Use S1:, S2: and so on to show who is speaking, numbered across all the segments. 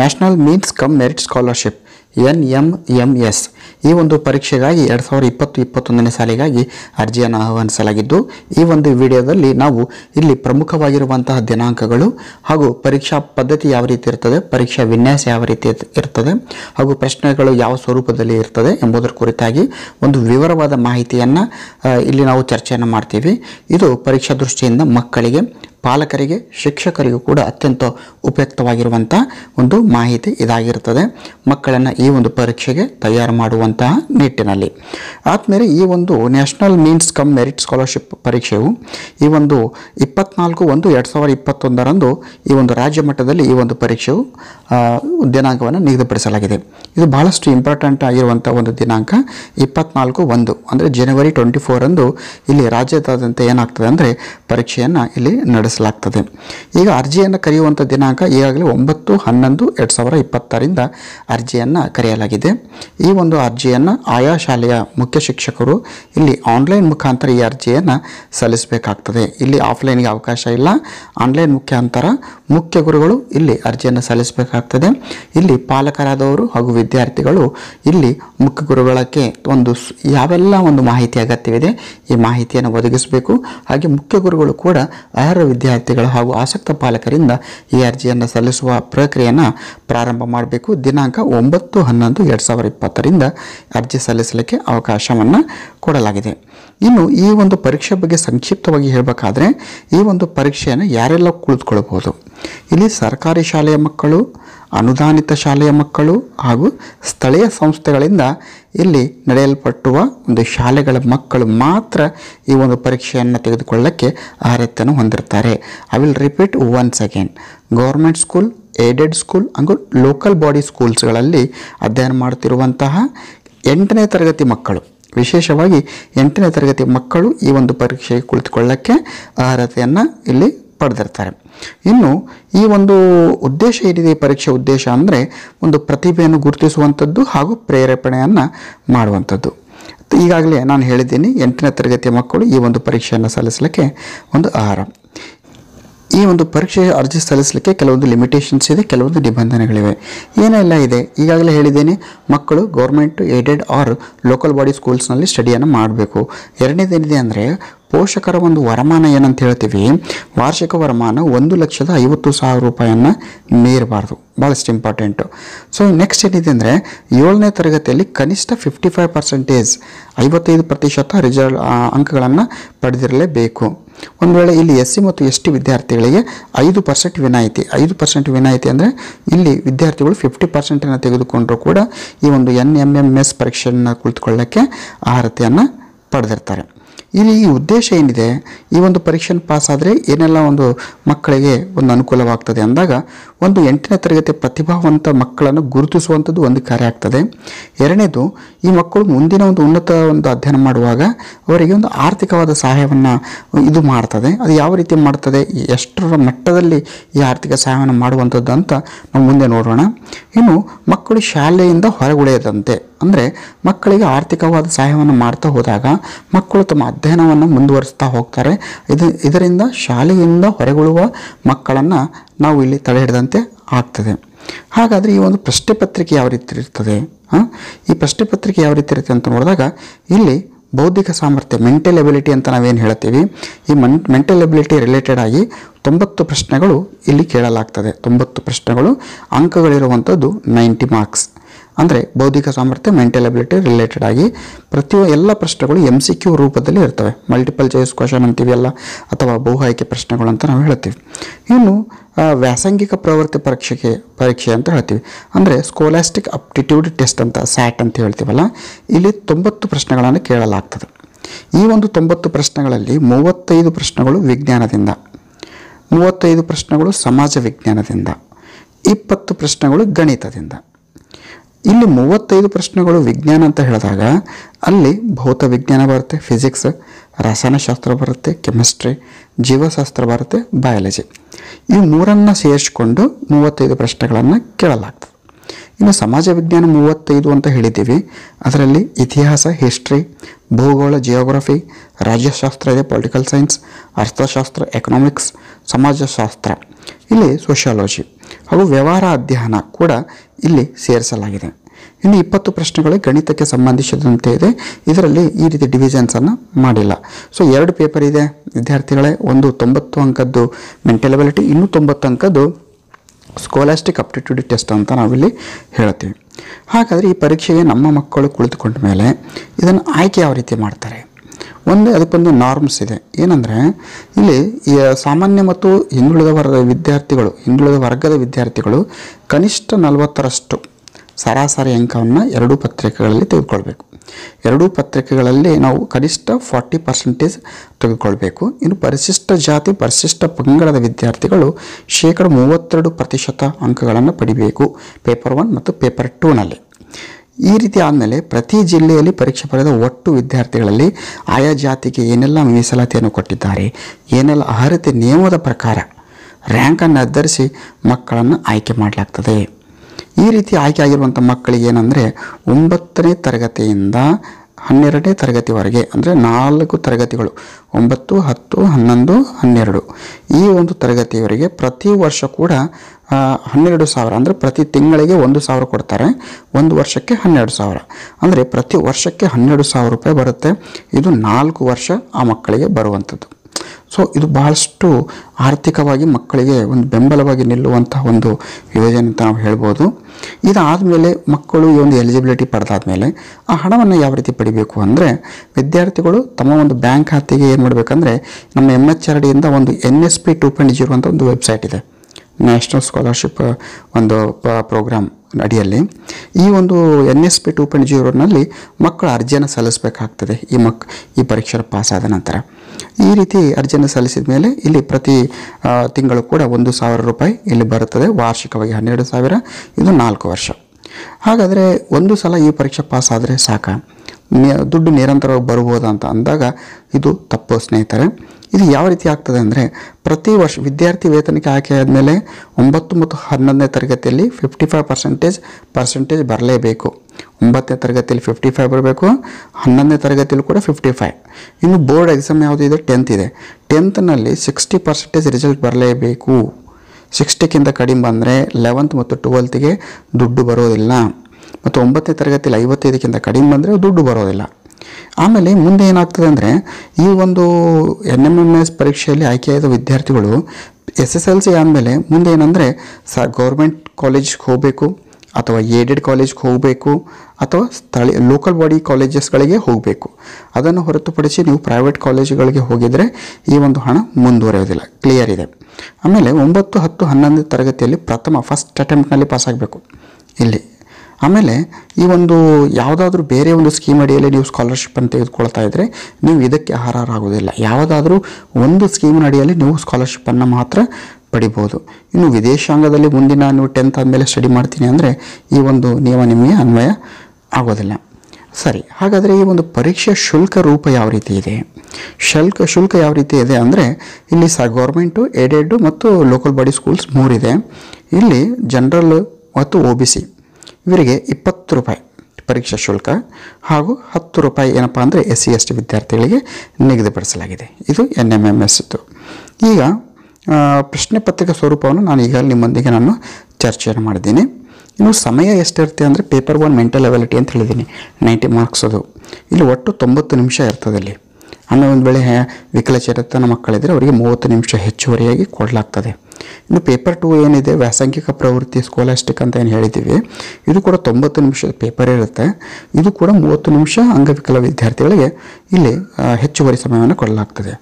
S1: national means cum merit scholarship N M M S ಈ ಒಂದು ಪರೀಕ್ಷೆಗಾಗಿ ಎರಡು ಸಾವಿರದ ಇಪ್ಪತ್ತು ಇಪ್ಪತ್ತೊಂದನೇ ಸಾಲಿಗಾಗಿ ಅರ್ಜಿಯನ್ನು ಆಹ್ವಾನಿಸಲಾಗಿದ್ದು ಈ ಒಂದು ವಿಡಿಯೋದಲ್ಲಿ ನಾವು ಇಲ್ಲಿ ಪ್ರಮುಖವಾಗಿರುವಂತಹ ದಿನಾಂಕಗಳು ಹಾಗೂ ಪರೀಕ್ಷಾ ಪದ್ಧತಿ ಯಾವ ರೀತಿ ಇರ್ತದೆ ಪರೀಕ್ಷಾ ವಿನ್ಯಾಸ ಯಾವ ರೀತಿ ಇರ್ತದೆ ಹಾಗೂ ಪ್ರಶ್ನೆಗಳು ಯಾವ ಸ್ವರೂಪದಲ್ಲಿ ಇರ್ತದೆ ಎಂಬುದರ ಕುರಿತಾಗಿ ಒಂದು ವಿವರವಾದ ಮಾಹಿತಿಯನ್ನು ಇಲ್ಲಿ ನಾವು ಚರ್ಚೆಯನ್ನು ಮಾಡ್ತೀವಿ ಇದು ಪರೀಕ್ಷಾ ದೃಷ್ಟಿಯಿಂದ ಮಕ್ಕಳಿಗೆ ಪಾಲಕರಿಗೆ ಶಿಕ್ಷಕರಿಗೂ ಕೂಡ ಅತ್ಯಂತ ಉಪಯುಕ್ತವಾಗಿರುವಂಥ ಒಂದು ಮಾಹಿತಿ ಇದಾಗಿರುತ್ತದೆ ಮಕ್ಕಳನ್ನು ಈ ಒಂದು ಪರೀಕ್ಷೆಗೆ ತಯಾರು ಮಾಡುವಂತಹ ನಿಟ್ಟಿನಲ್ಲಿ ಆದಮೇಲೆ ಈ ಒಂದು national means cum merit scholarship ಪರೀಕ್ಷೆಯು ಈ ಒಂದು ಇಪ್ಪತ್ನಾಲ್ಕು ಒಂದು ಎರಡು ಸಾವಿರದ ಇಪ್ಪತ್ತೊಂದರಂದು ಈ ಒಂದು ರಾಜ್ಯ ಮಟ್ಟದಲ್ಲಿ ಈ ಒಂದು ಪರೀಕ್ಷೆಯು ದಿನಾಂಕವನ್ನು ನಿಗದಿಪಡಿಸಲಾಗಿದೆ ಇದು ಬಹಳಷ್ಟು ಇಂಪಾರ್ಟೆಂಟ್ ಆಗಿರುವಂಥ ಒಂದು ದಿನಾಂಕ ಇಪ್ಪತ್ನಾಲ್ಕು ಒಂದು ಅಂದರೆ ಜನವರಿ ಟ್ವೆಂಟಿ ಫೋರಂದು ಇಲ್ಲಿ ರಾಜ್ಯದಾದ್ಯಂತ ಏನಾಗ್ತದೆ ಅಂದರೆ ಪರೀಕ್ಷೆಯನ್ನು ಇಲ್ಲಿ ನಡೆಸ ಸಲ್ಲಿಸಲಾಗ್ತದೆ ಈಗ ಅರ್ಜಿಯನ್ನು ಕರೆಯುವಂಥ ದಿನಾಂಕ ಈಗಾಗಲೇ ಒಂಬತ್ತು ಹನ್ನೊಂದು ಎರಡು ಸಾವಿರ ಇಪ್ಪತ್ತರಿಂದ ಅರ್ಜಿಯನ್ನು ಕರೆಯಲಾಗಿದೆ ಈ ಒಂದು ಅರ್ಜಿಯನ್ನು ಆಯಾ ಶಾಲೆಯ ಮುಖ್ಯ ಶಿಕ್ಷಕರು ಇಲ್ಲಿ ಆನ್ಲೈನ್ ಮುಖಾಂತರ ಈ ಅರ್ಜಿಯನ್ನು ಸಲ್ಲಿಸಬೇಕಾಗ್ತದೆ ಇಲ್ಲಿ ಆಫ್ಲೈನ್ಗೆ ಅವಕಾಶ ಇಲ್ಲ ಆನ್ಲೈನ್ ಮುಖಾಂತರ ಮುಖ್ಯ ಗುರುಗಳು ಇಲ್ಲಿ ಅರ್ಜಿಯನ್ನು ಸಲ್ಲಿಸಬೇಕಾಗ್ತದೆ ಇಲ್ಲಿ ಪಾಲಕರಾದವರು ಹಾಗೂ ವಿದ್ಯಾರ್ಥಿಗಳು ಇಲ್ಲಿ ಮುಖ್ಯ ಗುರುಗಳಕ್ಕೆ ಒಂದು ಯಾವೆಲ್ಲ ಒಂದು ಮಾಹಿತಿ ಅಗತ್ಯವಿದೆ ಈ ಮಾಹಿತಿಯನ್ನು ಒದಗಿಸಬೇಕು ಹಾಗೆ ಮುಖ್ಯ ಗುರುಗಳು ಕೂಡ ಅರ್ಹ ವಿದ್ಯಾರ್ಥಿ ವಿದ್ಯಾರ್ಥಿಗಳು ಹಾಗೂ ಆಸಕ್ತ ಪಾಲಕರಿಂದ ಈ ಅರ್ಜಿಯನ್ನು ಸಲ್ಲಿಸುವ ಪ್ರಕ್ರಿಯೆಯನ್ನು ಪ್ರಾರಂಭ ಮಾಡಬೇಕು ದಿನಾಂಕ ಒಂಬತ್ತು ಹನ್ನೊಂದು ಎರಡು ಸಾವಿರದ ಇಪ್ಪತ್ತರಿಂದ ಅರ್ಜಿ ಸಲ್ಲಿಸಲಿಕ್ಕೆ ಅವಕಾಶವನ್ನು ಕೊಡಲಾಗಿದೆ ಇನ್ನು ಈ ಒಂದು ಪರೀಕ್ಷೆ ಬಗ್ಗೆ ಸಂಕ್ಷಿಪ್ತವಾಗಿ ಹೇಳಬೇಕಾದ್ರೆ ಈ ಒಂದು ಪರೀಕ್ಷೆಯನ್ನು ಯಾರೆಲ್ಲ ಕುಳಿತುಕೊಳ್ಬೋದು ಇಲ್ಲಿ ಸರ್ಕಾರಿ ಶಾಲೆಯ ಮಕ್ಕಳು ಅನುದಾನಿತ ಶಾಲೆಯ ಮಕ್ಕಳು ಹಾಗೂ ಸ್ಥಳೀಯ ಸಂಸ್ಥೆಗಳಿಂದ ಇಲ್ಲಿ ನಡೆಯಲ್ಪಟ್ಟುವ ಒಂದು ಶಾಲೆಗಳ ಮಕ್ಕಳು ಮಾತ್ರ ಈ ಒಂದು ಪರೀಕ್ಷೆಯನ್ನು ತೆಗೆದುಕೊಳ್ಳಕ್ಕೆ ಅರ್ಹತೆಯನ್ನು ಹೊಂದಿರ್ತಾರೆ I will repeat once again government school aided school ಹಾಗೂ ಲೋಕಲ್ ಬಾಡಿ ಸ್ಕೂಲ್ಸ್ಗಳಲ್ಲಿ ಅಧ್ಯಯನ ಮಾಡುತ್ತಿರುವಂತಹ ಎಂಟನೇ ತರಗತಿ ಮಕ್ಕಳು ವಿಶೇಷವಾಗಿ ಎಂಟನೇ ತರಗತಿ ಮಕ್ಕಳು ಈ ಒಂದು ಪರೀಕ್ಷೆಗೆ ಕುಳಿತುಕೊಳ್ಳಕ್ಕೆ ಅರ್ಹತೆಯನ್ನು ಇಲ್ಲಿ ಪಡೆದಿರ್ತಾರೆ ಇನ್ನು ಈ ಒಂದು ಉದ್ದೇಶ ಏನಿದೆ ಪರೀಕ್ಷೆ ಉದ್ದೇಶ ಅಂದರೆ ಒಂದು ಪ್ರತಿಭೆಯನ್ನು ಗುರುತಿಸುವಂಥದ್ದು ಹಾಗೂ ಪ್ರೇರೇಪಣೆಯನ್ನು ಮಾಡುವಂಥದ್ದು ಈಗಾಗಲೇ ನಾನು ಹೇಳಿದ್ದೀನಿ ಎಂಟನೇ ತರಗತಿಯ ಮಕ್ಕಳು ಈ ಒಂದು ಪರೀಕ್ಷೆಯನ್ನು ಸಲ್ಲಿಸಲಿಕ್ಕೆ ಒಂದು ಆಹಾರ ಈ ಒಂದು ಪರೀಕ್ಷೆ ಅರ್ಜಿ ಸಲ್ಲಿಸಲಿಕ್ಕೆ ಕೆಲವೊಂದು ಲಿಮಿಟೇಷನ್ಸ್ ಇದೆ ಕೆಲವೊಂದು ನಿಬಂಧನೆಗಳಿವೆ ಏನೆಲ್ಲ ಇದೆ ಈಗಾಗಲೇ ಹೇಳಿದ್ದೇನೆ ಮಕ್ಕಳು government aided or local body ಸ್ಕೂಲ್ಸ್ನಲ್ಲಿ ಸ್ಟಡಿಯನ್ನು ಮಾಡಬೇಕು ಎರಡನೇದೇನಿದೆ ಅಂದರೆ ಪೋಷಕರ ಒಂದು ವರಮಾನ ಏನಂತ ಹೇಳ್ತೀವಿ ವಾರ್ಷಿಕ ವರಮಾನ ಒಂದು ಲಕ್ಷದ ಐವತ್ತು ಸಾವಿರ ರೂಪಾಯಿಯನ್ನು ಮೀರಬಾರ್ದು ಭಾಳಷ್ಟು ಇಂಪಾರ್ಟೆಂಟು ಸೊ ನೆಕ್ಸ್ಟ್ ಏನಿದೆ ಅಂದರೆ ಏಳನೇ ತರಗತಿಯಲ್ಲಿ ಕನಿಷ್ಠ ಫಿಫ್ಟಿ ಫೈವ್ ಪರ್ಸೆಂಟೇಜ್ ಐವತ್ತೈದು ಪ್ರತಿಶತ ರಿಸಲ್ಟ್ ಅಂಕಗಳನ್ನು ಪಡೆದಿರಲೇಬೇಕು ಒಂದು ವೇಳೆ ಇಲ್ಲಿ ಎಸ್ ಸಿ ಮತ್ತು ಎಸ್ ಟಿ ವಿದ್ಯಾರ್ಥಿಗಳಿಗೆ ಐದು ಪರ್ಸೆಂಟ್ ವಿನಾಯಿತಿ ಐದು ಪರ್ಸೆಂಟ್ ವಿನಾಯಿತಿ ಅಂದರೆ ಇಲ್ಲಿ ವಿದ್ಯಾರ್ಥಿಗಳು ಫಿಫ್ಟಿ ಪರ್ಸೆಂಟನ್ನು ತೆಗೆದುಕೊಂಡರೂ ಕೂಡ ಈ ಒಂದು ಎನ್ ಎಮ್ ಎಮ್ ಎಸ್ ಪರೀಕ್ಷೆಯನ್ನು ಕುಳಿತುಕೊಳ್ಳೋಕ್ಕೆ ಅರ್ಹತೆಯನ್ನು ಪಡೆದಿರ್ತಾರೆ ಇಲ್ಲಿ ಈ ಉದ್ದೇಶ ಏನಿದೆ ಈ ಒಂದು ಪರೀಕ್ಷೆನ ಪಾಸ್ ಆದರೆ ಏನೆಲ್ಲ ಒಂದು ಮಕ್ಕಳಿಗೆ ಒಂದು ಅನುಕೂಲವಾಗ್ತದೆ ಅಂದಾಗ ಒಂದು ಎಂಟನೇ ತರಗತಿ ಪ್ರತಿಭಾವಂತ ಮಕ್ಕಳನ್ನು ಗುರುತಿಸುವಂಥದ್ದು ಒಂದು ಕಾರ್ಯ ಆಗ್ತದೆ ಎರಡನೇದು ಈ ಮಕ್ಕಳು ಮುಂದಿನ ಒಂದು ಉನ್ನತ ಒಂದು ಅಧ್ಯಯನ ಮಾಡುವಾಗ ಅವರಿಗೆ ಒಂದು ಆರ್ಥಿಕವಾದ ಸಹಾಯವನ್ನು ಇದು ಮಾಡ್ತದೆ ಅದು ಯಾವ ರೀತಿ ಮಾಡ್ತದೆ ಎಷ್ಟರ ಮಟ್ಟದಲ್ಲಿ ಈ ಆರ್ಥಿಕ ಸಹಾಯವನ್ನು ಮಾಡುವಂಥದ್ದು ಅಂತ ನಾವು ಮುಂದೆ ನೋಡೋಣ ಇನ್ನು ಮಕ್ಕಳು ಶಾಲೆಯಿಂದ ಹೊರಗುಳಿಯದಂತೆ ಅಂದರೆ ಮಕ್ಕಳಿಗೆ ಆರ್ಥಿಕವಾದ ಸಹಾಯವನ್ನು ಮಾಡ್ತಾ ಹೋದಾಗ ಮಕ್ಕಳು ತಮ್ಮ ಅಧ್ಯಯನವನ್ನು ಮುಂದುವರಿಸ್ತಾ ಹೋಗ್ತಾರೆ ಇದು ಇದರಿಂದ ಶಾಲೆಯಿಂದ ಹೊರಗುಳುವ ಮಕ್ಕಳನ್ನು ನಾವು ಇಲ್ಲಿ ತಡೆ ಹಿಡಿದಂತೆ ಆಗ್ತದೆ ಹಾಗಾದರೆ ಈ ಒಂದು ಪ್ರಶ್ನೆ ಪತ್ರಿಕೆ ಯಾವ ರೀತಿ ಇರ್ತದೆ ಈ ಪ್ರಶ್ನೆ ಪತ್ರಿಕೆ ಯಾವ ರೀತಿ ಇರುತ್ತೆ ಅಂತ ನೋಡಿದಾಗ ಇಲ್ಲಿ ಬೌದ್ಧಿಕ ಸಾಮರ್ಥ್ಯ ಮೆಂಟಲ್ ಎಬಿಲಿಟಿ ಅಂತ ನಾವೇನು ಹೇಳ್ತೀವಿ ಈ ಮನ್ ಮೆಂಟಲ್ ಎಬಿಲಿಟಿ ರಿಲೇಟೆಡ್ ಆಗಿ ತೊಂಬತ್ತು ಪ್ರಶ್ನೆಗಳು ಇಲ್ಲಿ ಕೇಳಲಾಗ್ತದೆ ತೊಂಬತ್ತು ಪ್ರಶ್ನೆಗಳು ಅಂಕಗಳಿರುವಂಥದ್ದು ನೈಂಟಿ ಮಾರ್ಕ್ಸ್ ಅಂದರೆ ಬೌದ್ಧಿಕ ಸಾಮರ್ಥ್ಯ ಮೆಂಟಲ್ ಅಬಿಲಿಟಿ ರಿಲೇಟೆಡ್ ಆಗಿ ಪ್ರತಿ ಎಲ್ಲ ಪ್ರಶ್ನೆಗಳು ಎಮ್ ಸಿ ಕ್ಯೂ ರೂಪದಲ್ಲಿ ಇರ್ತವೆ ಮಲ್ಟಿಪಲ್ ಚಾಯ್ಸ್ ಕ್ವಶನ್ ಅಂತೀವಲ್ಲ ಅಥವಾ ಬಹು ಆಯ್ಕೆ ಪ್ರಶ್ನೆಗಳು ಅಂತ ನಾವು ಹೇಳ್ತೀವಿ ಇನ್ನು ವ್ಯಾಸಂಗಿಕ ಪ್ರವೃತ್ತಿ ಪರೀಕ್ಷೆಗೆ ಪರೀಕ್ಷೆ ಅಂತ ಹೇಳ್ತೀವಿ ಅಂದರೆ ಸ್ಕೋಲಾಸ್ಟಿಕ್ ಅಪ್ಟಿಟ್ಯೂಡ್ ಟೆಸ್ಟ್ ಅಂತ ಸ್ಯಾಟ್ ಅಂತ ಹೇಳ್ತೀವಲ್ಲ ಇಲ್ಲಿ ತೊಂಬತ್ತು ಪ್ರಶ್ನೆಗಳನ್ನು ಕೇಳಲಾಗ್ತದೆ ಈ ಒಂದು ತೊಂಬತ್ತು ಪ್ರಶ್ನೆಗಳಲ್ಲಿ ಮೂವತ್ತೈದು ಪ್ರಶ್ನೆಗಳು ವಿಜ್ಞಾನದಿಂದ ಮೂವತ್ತೈದು ಪ್ರಶ್ನೆಗಳು ಸಮಾಜ ವಿಜ್ಞಾನದಿಂದ ಇಪ್ಪತ್ತು ಪ್ರಶ್ನೆಗಳು ಗಣಿತದಿಂದ ಇಲ್ಲಿ ಮೂವತ್ತೈದು ಪ್ರಶ್ನೆಗಳು ವಿಜ್ಞಾನ ಅಂತ ಹೇಳಿದಾಗ ಅಲ್ಲಿ ಭೌತ ವಿಜ್ಞಾನ ಬರುತ್ತೆ ಫಿಸಿಕ್ಸ್ ರಸಾಯನಶಾಸ್ತ್ರ ಬರುತ್ತೆ ಕೆಮಿಸ್ಟ್ರಿ ಜೀವಶಾಸ್ತ್ರ ಬರುತ್ತೆ ಬಯಾಲಜಿ ಈ ಮೂರನ್ನು ಸೇರಿಸ್ಕೊಂಡು ಮೂವತ್ತೈದು ಪ್ರಶ್ನೆಗಳನ್ನು ಕೇಳಲಾಗ್ತದೆ ಇನ್ನು ಸಮಾಜ ವಿಜ್ಞಾನ ಮೂವತ್ತೈದು ಅಂತ ಹೇಳಿದ್ದೀವಿ ಅದರಲ್ಲಿ ಇತಿಹಾಸ ಹಿಸ್ಟ್ರಿ ಭೂಗೋಳ ಜಿಯೋಗ್ರಫಿ ರಾಜ್ಯಶಾಸ್ತ್ರ ಇದೆ ಪೊಲಿಟಿಕಲ್ ಸೈನ್ಸ್ ಅರ್ಥಶಾಸ್ತ್ರ ಎಕನಾಮಿಕ್ಸ್ ಸಮಾಜಶಾಸ್ತ್ರ ಇಲ್ಲಿ ಸೋಷಿಯಾಲಜಿ ಹಾಗೂ ವ್ಯವಹಾರ ಅಧ್ಯಯನ ಕೂಡ ಇಲ್ಲಿ ಸೇರಿಸಲಾಗಿದೆ ಇನ್ನು ಇಪ್ಪತ್ತು ಪ್ರಶ್ನೆಗಳು ಗಣಿತಕ್ಕೆ ಸಂಬಂಧಿಸಿದಂತೆ ಇದೆ ಇದರಲ್ಲಿ ಈ ರೀತಿ ಡಿವಿಜನ್ಸನ್ನು ಮಾಡಿಲ್ಲ ಸೊ ಎರಡು ಪೇಪರ್ ಇದೆ ವಿದ್ಯಾರ್ಥಿಗಳೇ ಒಂದು ತೊಂಬತ್ತು ಅಂಕದ್ದು ಮೆಂಟಲ್ ಇನ್ನೂ ತೊಂಬತ್ತು ಅಂಕದ್ದು ಸ್ಕೋಲಾಸ್ಟಿಕ್ ಅಪ್ಟಿಟ್ಯೂಡ್ ಟೆಸ್ಟ್ ಅಂತ ನಾವಿಲ್ಲಿ ಹೇಳ್ತೀವಿ ಹಾಗಾದರೆ ಈ ಪರೀಕ್ಷೆಗೆ ನಮ್ಮ ಮಕ್ಕಳು ಕುಳಿತುಕೊಂಡ ಮೇಲೆ ಇದನ್ನು ಆಯ್ಕೆ ಯಾವ ರೀತಿ ಮಾಡ್ತಾರೆ ಒಂದೇ ಅದಕ್ಕೊಂದು ನಾರ್ಮ್ಸ್ ಇದೆ ಏನಂದರೆ ಇಲ್ಲಿ ಸಾಮಾನ್ಯ ಮತ್ತು ಹಿಂದುಳಿದ ವರ್ಗ ವಿದ್ಯಾರ್ಥಿಗಳು ಹಿಂದುಳಿದ ವರ್ಗದ ವಿದ್ಯಾರ್ಥಿಗಳು ಕನಿಷ್ಠ ನಲವತ್ತರಷ್ಟು ಸರಾಸರಿ ಅಂಕವನ್ನು ಎರಡೂ ಪತ್ರಿಕೆಗಳಲ್ಲಿ ತೆಗೆದುಕೊಳ್ಬೇಕು ಎರಡೂ ಪತ್ರಿಕೆಗಳಲ್ಲಿ ನಾವು ಕನಿಷ್ಠ ಫಾರ್ಟಿ ಪರ್ಸೆಂಟೇಜ್ ತೆಗೆದುಕೊಳ್ಬೇಕು ಇನ್ನು ಪರಿಶಿಷ್ಟ ಜಾತಿ ಪರಿಶಿಷ್ಟ ಪಂಗಡದ ವಿದ್ಯಾರ್ಥಿಗಳು ಶೇಕಡ ಮೂವತ್ತೆರಡು ಪ್ರತಿಶತ ಅಂಕಗಳನ್ನು ಪಡಿಬೇಕು ಪೇಪರ್ ಒನ್ ಮತ್ತು ಪೇಪರ್ ಟೂನಲ್ಲಿ ಈ ರೀತಿ ಆದಮೇಲೆ ಪ್ರತಿ ಜಿಲ್ಲೆಯಲ್ಲಿ ಪರೀಕ್ಷೆ ಪಡೆದ ಒಟ್ಟು ವಿದ್ಯಾರ್ಥಿಗಳಲ್ಲಿ ಆಯಾ ಜಾತಿಗೆ ಏನೆಲ್ಲ ಮೀಸಲಾತಿಯನ್ನು ಕೊಟ್ಟಿದ್ದಾರೆ ಏನೆಲ್ಲ ಅರ್ಹತೆ ನಿಯಮದ ಪ್ರಕಾರ ರ್ಯಾಂಕನ್ನು ಆಧರಿಸಿ ಮಕ್ಕಳನ್ನು ಆಯ್ಕೆ ಮಾಡಲಾಗ್ತದೆ ಈ ರೀತಿ ಆಯ್ಕೆ ಆಗಿರುವಂಥ ಮಕ್ಕಳಿಗೆ ಏನಂದರೆ ಒಂಬತ್ತನೇ ತರಗತಿಯಿಂದ ಹನ್ನೆರಡನೇ ತರಗತಿವರೆಗೆ ಅಂದರೆ ನಾಲ್ಕು ತರಗತಿಗಳು ಒಂಬತ್ತು ಹತ್ತು ಹನ್ನೊಂದು ಹನ್ನೆರಡು ಈ ಒಂದು ತರಗತಿಯವರೆಗೆ ಪ್ರತಿ ವರ್ಷ ಕೂಡ ಹನ್ನೆರಡು ಸಾವಿರ ಅಂದರೆ ಪ್ರತಿ ತಿಂಗಳಿಗೆ ಒಂದು ಸಾವಿರ ಕೊಡ್ತಾರೆ ಒಂದು ವರ್ಷಕ್ಕೆ ಹನ್ನೆರಡು ಸಾವಿರ ಅಂದರೆ ಪ್ರತಿ ವರ್ಷಕ್ಕೆ ಹನ್ನೆರಡು ಸಾವಿರ ರೂಪಾಯಿ ಬರುತ್ತೆ ಇದು ನಾಲ್ಕು ವರ್ಷ ಆ ಮಕ್ಕಳಿಗೆ ಬರುವಂಥದ್ದು ಸೊ ಇದು ಬಹಳಷ್ಟು ಆರ್ಥಿಕವಾಗಿ ಮಕ್ಕಳಿಗೆ ಒಂದು ಬೆಂಬಲವಾಗಿ ನಿಲ್ಲುವಂಥ ಒಂದು ಯೋಜನೆ ಅಂತ ನಾವು ಹೇಳ್ಬೋದು ಇದಾದಮೇಲೆ ಮಕ್ಕಳು ಈ ಒಂದು ಎಲಿಜಿಬಿಲಿಟಿ ಪಡೆದಾದಮೇಲೆ ಆ ಹಣವನ್ನು ಯಾವ ರೀತಿ ಪಡಿಬೇಕು ಅಂದರೆ ವಿದ್ಯಾರ್ಥಿಗಳು ತಮ್ಮ ಒಂದು ಬ್ಯಾಂಕ್ ಖಾತೆಗೆ ಏನು ಮಾಡಬೇಕಂದ್ರೆ ನಮ್ಮ ಎಮ್ ಎಚ್ ಆರ್ ಡಿಯಿಂದ ಒಂದು N S P two point zero ಅಂತ ಒಂದು ವೆಬ್ಸೈಟ್ ಇದೆ ನ್ಯಾಷನಲ್ ಸ್ಕಾಲರ್ಶಿಪ್ uh, ಒಂದು ಪ್ರೋಗ್ರಾಮ್ ಅಡಿಯಲ್ಲಿ ಈ ಒಂದು N S P two point ಜೀರೋನಲ್ಲಿ ಮಕ್ಕಳು ಅರ್ಜಿಯನ್ನು ಸಲ್ಲಿಸಬೇಕಾಗ್ತದೆ ಈ ಮಕ್ ಈ ಪರೀಕ್ಷೆ ಪಾಸಾದ ನಂತರ ಈ ರೀತಿ ಅರ್ಜಿಯನ್ನು ಸಲ್ಲಿಸಿದ ಮೇಲೆ ಇಲ್ಲಿ ಪ್ರತಿ ತಿಂಗಳು ಕೂಡ ಒಂದು ಸಾವಿರ ರೂಪಾಯಿ ಇಲ್ಲಿ ಬರುತ್ತದೆ ವಾರ್ಷಿಕವಾಗಿ ಹನ್ನೆರಡು ಸಾವಿರ ಇದು ನಾಲ್ಕು ವರ್ಷ ಹಾಗಾದರೆ ಒಂದು ಸಲ ಈ ಪರೀಕ್ಷೆ ಪಾಸ್ ಸಾಕ ದುಡ್ಡು ನಿರಂತರವಾಗಿ ಬರ್ಬೋದಾ ಅಂತ ಅಂದಾಗ ಇದು ತಪ್ಪು ಸ್ನೇಹಿತರೆ ಇದು ಯಾವ ರೀತಿ ಆಗ್ತದೆ ಅಂದರೆ ಪ್ರತಿ ವರ್ಷ ವಿದ್ಯಾರ್ಥಿ ವೇತನಕ್ಕೆ ಆಯ್ಕೆ ಆದಮೇಲೆ ಒಂಬತ್ತು ಮತ್ತು ಹನ್ನೊಂದನೇ ತರಗತಿಯಲ್ಲಿ ಫಿಫ್ಟಿ ಫೈವ್ ಪರ್ಸೆಂಟೇಜ್ ಪರ್ಸೆಂಟೇಜ್ ಬರಲೇಬೇಕು ಒಂಬತ್ತನೇ ತರಗತಿಯಲ್ಲಿ ಫಿಫ್ಟಿ ಫೈವ್ ಬರಬೇಕು ಹನ್ನೊಂದನೇ ತರಗತಿಯಲ್ಲಿ ಕೂಡ ಫಿಫ್ಟಿ ಫೈವ್ ಇನ್ನು ಬೋರ್ಡ್ ಎಕ್ಸಾಮ್ ಇದೆ ಟೆಂತ್ ಇದೆ ಟೆಂತ್ನಲ್ಲಿ ಸಿಕ್ಸ್ಟಿ ಪರ್ಸೆಂಟೇಜ್ ರಿಸಲ್ಟ್ ಬರಲೇಬೇಕು ಸಿಕ್ಸ್ಟಿಕ್ಕಿಂತ ಕಡಿಮೆ ಬಂದರೆ ಲೆವೆಂತ್ ಮತ್ತು ಟ್ವೆಲ್ತ್ಗೆ ದುಡ್ಡು ಬರೋದಿಲ್ಲ ಮತ್ತು ಒಂಬತ್ತನೇ ತರಗತಿಯಲ್ಲಿ ಐವತ್ತೈದಕ್ಕಿಂತ ಕಡಿಮೆ ಬಂದರೆ ದುಡ್ಡು ಬರೋದಿಲ್ಲ ಆಮೇಲೆ ಮುಂದೆ ಏನಾಗ್ತದೆ ಅಂದರೆ ಈ ಒಂದು ಎನ್ ಎಮ್ ಎಮ್ ಎಸ್ ಪರೀಕ್ಷೆಯಲ್ಲಿ ಆಯ್ಕೆಯಾದ ವಿದ್ಯಾರ್ಥಿಗಳು ಎಸ್ ಎಸ್ ಎಲ್ ಸಿ ಆದಮೇಲೆ ಮುಂದೆ ಏನಂದರೆ ಸ ಗೌರ್ಮೆಂಟ್ ಕಾಲೇಜ್ಗೆ ಹೋಗಬೇಕು ಅಥವಾ ಏಡೆಡ್ ಕಾಲೇಜ್ಗೆ ಹೋಗಬೇಕು ಅಥವಾ ಸ್ಥಳೀಯ ಲೋಕಲ್ ಬಾಡಿ ಕಾಲೇಜಸ್ಗಳಿಗೆ ಹೋಗಬೇಕು ಅದನ್ನು ಹೊರತುಪಡಿಸಿ ನೀವು ಪ್ರೈವೇಟ್ ಕಾಲೇಜುಗಳಿಗೆ ಹೋಗಿದರೆ ಈ ಒಂದು ಹಣ ಮುಂದುವರೆಯೋದಿಲ್ಲ ಕ್ಲಿಯರ್ ಇದೆ ಆಮೇಲೆ ಒಂಬತ್ತು ಹತ್ತು ಹನ್ನೊಂದು ತರಗತಿಯಲ್ಲಿ ಪ್ರಥಮ ಫಸ್ಟ್ ಅಟೆಂಪ್ಟ್ನಲ್ಲಿ ಪಾಸ್ ಆಗಬೇಕು ಇಲ್ಲಿ ಆಮೇಲೆ ಈ ಒಂದು ಯಾವುದಾದ್ರೂ ಬೇರೆ ಒಂದು ಸ್ಕೀಮ್ ಅಡಿಯಲ್ಲಿ ನೀವು ಸ್ಕಾಲರ್ಶಿಪ್ಪನ್ನು ತೆಗೆದುಕೊಳ್ತಾ ಇದ್ದರೆ ನೀವು ಇದಕ್ಕೆ ಆಗೋದಿಲ್ಲ ಯಾವುದಾದ್ರೂ ಒಂದು ಸ್ಕೀಮಿನ ಅಡಿಯಲ್ಲಿ ನೀವು ಸ್ಕಾಲರ್ಶಿಪ್ಪನ್ನು ಮಾತ್ರ ಪಡಿಬೋದು ಇನ್ನು ವಿದೇಶಾಂಗದಲ್ಲಿ ಮುಂದಿನ ನೀವು ಟೆಂತ್ ಆದಮೇಲೆ ಸ್ಟಡಿ ಮಾಡ್ತೀನಿ ಅಂದರೆ ಈ ಒಂದು ನಿಯಮ ನಿಮಗೆ ಅನ್ವಯ ಆಗೋದಿಲ್ಲ ಸರಿ ಹಾಗಾದರೆ ಈ ಒಂದು ಪರೀಕ್ಷೆ ಶುಲ್ಕ ರೂಪ ಯಾವ ರೀತಿ ಇದೆ ಶುಲ್ಕ ಶುಲ್ಕ ಯಾವ ರೀತಿ ಇದೆ ಅಂದರೆ ಇಲ್ಲಿ ಸ ಗೌರ್ಮೆಂಟು ಏಡೆಡ್ಡು ಮತ್ತು ಲೋಕಲ್ ಬಾಡಿ ಸ್ಕೂಲ್ಸ್ ಮೂರಿದೆ ಇಲ್ಲಿ ಜನರಲ್ ಮತ್ತು ಒ ಬಿ ಸಿ ಇವರಿಗೆ ಇಪ್ಪತ್ತು ರೂಪಾಯಿ ಪರೀಕ್ಷಾ ಶುಲ್ಕ ಹಾಗೂ ಹತ್ತು ರೂಪಾಯಿ ಏನಪ್ಪ ಅಂದರೆ S C e S T ವಿದ್ಯಾರ್ಥಿಗಳಿಗೆ ನಿಗದಿಪಡಿಸಲಾಗಿದೆ ಇದು ಎನ್ ಎಮ್ ಎಮ್ ಎಸ್ ಇತ್ತು ಈಗ ಪ್ರಶ್ನೆ ಪತ್ರಿಕೆ ಸ್ವರೂಪವನ್ನು ನಾನು ಈಗ ನಿಮ್ಮೊಂದಿಗೆ ನಾನು ಚರ್ಚೆಯನ್ನು ಮಾಡಿದ್ದೀನಿ ಇನ್ನು ಸಮಯ ಎಷ್ಟಿರುತ್ತೆ ಅಂದರೆ ಪೇಪರ್ ಒನ್ ಮೆಂಟಲ್ ಅವೆಲಿಟಿ ಅಂತ ಹೇಳಿದ್ದೀನಿ ನೈಂಟಿ ಮಾರ್ಕ್ಸ್ ಅದು ಇಲ್ಲಿ ಒಟ್ಟು ತೊಂಬತ್ತು ನಿಮಿಷ ಇರ್ತದೆ ಅಲ್ಲಿ ಅನ್ನೋ ಒಂದು ವೇಳೆ ವಿಕಲಚೇತನ ಮಕ್ಕಳಿದ್ದರೆ ಅವರಿಗೆ ಮೂವತ್ತು ನಿಮಿಷ ಹೆಚ್ಚುವರಿಯಾಗಿ ಕೊಡಲಾಗ್ತದೆ ಇನ್ನು ಪೇಪರ್ ಟು ಏನಿದೆ ವ್ಯಾಸಂಗಿಕ ಪ್ರವೃತ್ತಿ ಸ್ಕೋಲಾಸ್ಟಿಕ್ ಅಂತ ಏನು ಹೇಳಿದ್ದೀವಿ ಇದು ಕೂಡ ತೊಂಬತ್ತು ನಿಮಿಷದ ಪೇಪರ್ ಇರುತ್ತೆ ಇದು ಕೂಡ ಮೂವತ್ತು ನಿಮಿಷ ಅಂಗವಿಕಲ ವಿದ್ಯಾರ್ಥಿಗಳಿಗೆ ಇಲ್ಲಿ ಹೆಚ್ಚುವರಿ ಸಮಯವನ್ನು ಕೊಡಲಾಗ್ತದೆ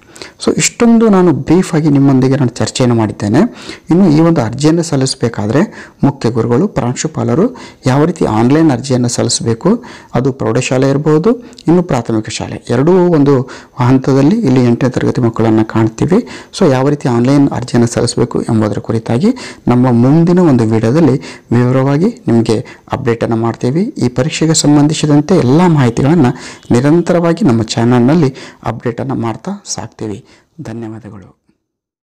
S1: ಸೊ ಇಷ್ಟೊಂದು ನಾನು ಬ್ರೀಫಾಗಿ ನಿಮ್ಮೊಂದಿಗೆ ನಾನು ಚರ್ಚೆಯನ್ನು ಮಾಡಿದ್ದೇನೆ ಇನ್ನು ಈ ಒಂದು ಅರ್ಜಿಯನ್ನು ಸಲ್ಲಿಸಬೇಕಾದ್ರೆ ಮುಖ್ಯ ಗುರುಗಳು ಪ್ರಾಂಶುಪಾಲರು ಯಾವ ರೀತಿ ಆನ್ಲೈನ್ ಅರ್ಜಿಯನ್ನು ಸಲ್ಲಿಸಬೇಕು ಅದು ಪ್ರೌಢಶಾಲೆ ಇರಬಹುದು ಇನ್ನು ಪ್ರಾಥಮಿಕ ಶಾಲೆ ಎರಡೂ ಒಂದು ಹಂತದಲ್ಲಿ ಇಲ್ಲಿ ಎಂಟನೇ ತರಗತಿ ಮಕ್ಕಳನ್ನು ಕಾಣ್ತೀವಿ ಸೊ ಯಾವ ರೀತಿ ಆನ್ಲೈನ್ ಅರ್ಜಿಯನ್ನು ಸಲ್ಲಿಸಬೇಕು ಎಂಬುದರ ಕುರಿತಾಗಿ ನಮ್ಮ ಮುಂದಿನ ಒಂದು ವಿಡಿಯೋದಲ್ಲಿ ವಿವರವಾಗಿ ನಿಮಗೆ ಅಪ್ಡೇಟನ್ನು ಮಾಡ್ತೀವಿ ಈ ಪರೀಕ್ಷೆಗೆ ಸಂಬಂಧಿಸಿದಂತೆ ಎಲ್ಲ ಮಾಹಿತಿಗಳನ್ನು ನಿರಂತರವಾಗಿ ನಮ್ಮ ಚಾನಲ್ನಲ್ಲಿ ಅಪ್ಡೇಟನ್ನು ಮಾಡ್ತಾ ಸಾಕ್ತೀವಿ ಧನ್ಯವಾದಗಳು